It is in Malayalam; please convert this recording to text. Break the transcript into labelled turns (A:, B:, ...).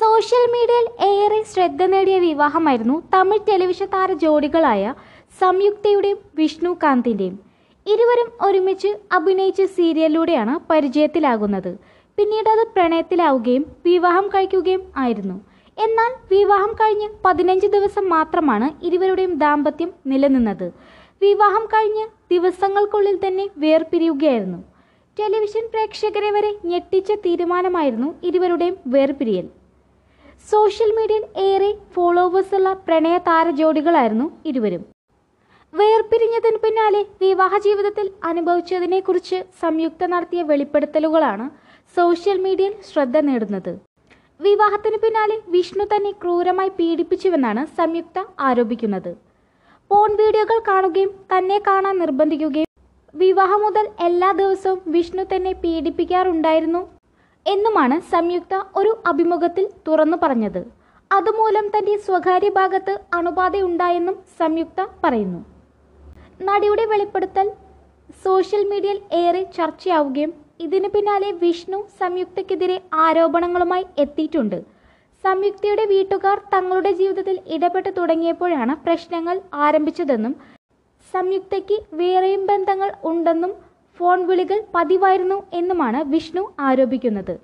A: സോഷ്യൽ മീഡിയയിൽ ഏറെ ശ്രദ്ധ നേടിയ വിവാഹമായിരുന്നു തമിഴ് ടെലിവിഷൻ താര ജോഡികളായ സംയുക്തയുടെയും വിഷ്ണു കാന്തിൻ്റെയും ഇരുവരും ഒരുമിച്ച് അഭിനയിച്ച സീരിയലിലൂടെയാണ് പരിചയത്തിലാകുന്നത് പിന്നീട് അത് പ്രണയത്തിലാവുകയും വിവാഹം കഴിക്കുകയും ആയിരുന്നു എന്നാൽ വിവാഹം കഴിഞ്ഞ് പതിനഞ്ച് ദിവസം മാത്രമാണ് ഇരുവരുടെയും ദാമ്പത്യം നിലനിന്നത് വിവാഹം കഴിഞ്ഞ് ദിവസങ്ങൾക്കുള്ളിൽ തന്നെ വേർപിരിയുകയായിരുന്നു ടെലിവിഷൻ പ്രേക്ഷകരെ വരെ ഞെട്ടിച്ച തീരുമാനമായിരുന്നു ഇരുവരുടെയും വേർപിരിയൽ സോഷ്യൽ മീഡിയയിൽ ഏറെ ഫോളോവേഴ്സുള്ള പ്രണയ താര ജോഡികളായിരുന്നു ഇരുവരും വേർപിരിഞ്ഞതിന് പിന്നാലെ വിവാഹ ജീവിതത്തിൽ അനുഭവിച്ചതിനെക്കുറിച്ച് സംയുക്ത നടത്തിയ വെളിപ്പെടുത്തലുകളാണ് സോഷ്യൽ മീഡിയയിൽ ശ്രദ്ധ നേടുന്നത് വിവാഹത്തിന് പിന്നാലെ വിഷ്ണു തന്നെ ക്രൂരമായി പീഡിപ്പിച്ചുവെന്നാണ് സംയുക്ത ആരോപിക്കുന്നത് പോൺ വീഡിയോകൾ കാണുകയും തന്നെ കാണാൻ നിർബന്ധിക്കുകയും വിവാഹം മുതൽ എല്ലാ ദിവസവും വിഷ്ണു തന്നെ പീഡിപ്പിക്കാറുണ്ടായിരുന്നു എന്നുമാണ് സംയുക്ത ഒരു അഭിമുഖത്തിൽ തുറന്നു പറഞ്ഞത് അതുമൂലം തന്റെ സ്വകാര്യ ഭാഗത്ത് അണുബാധയുണ്ടായെന്നും സംയുക്ത പറയുന്നു നടിയുടെ വെളിപ്പെടുത്തൽ സോഷ്യൽ മീഡിയയിൽ ഏറെ ചർച്ചയാവുകയും ഇതിനു പിന്നാലെ വിഷ്ണു സംയുക്തയ്ക്കെതിരെ ആരോപണങ്ങളുമായി എത്തിയിട്ടുണ്ട് സംയുക്തയുടെ വീട്ടുകാർ തങ്ങളുടെ ജീവിതത്തിൽ ഇടപെട്ടു തുടങ്ങിയപ്പോഴാണ് പ്രശ്നങ്ങൾ ആരംഭിച്ചതെന്നും സംയുക്തയ്ക്ക് വേറെയും ബന്ധങ്ങൾ ഉണ്ടെന്നും ഫോൺ വിളികൾ പതിവായിരുന്നു എന്നുമാണ് വിഷ്ണു ആരോപിക്കുന്നത്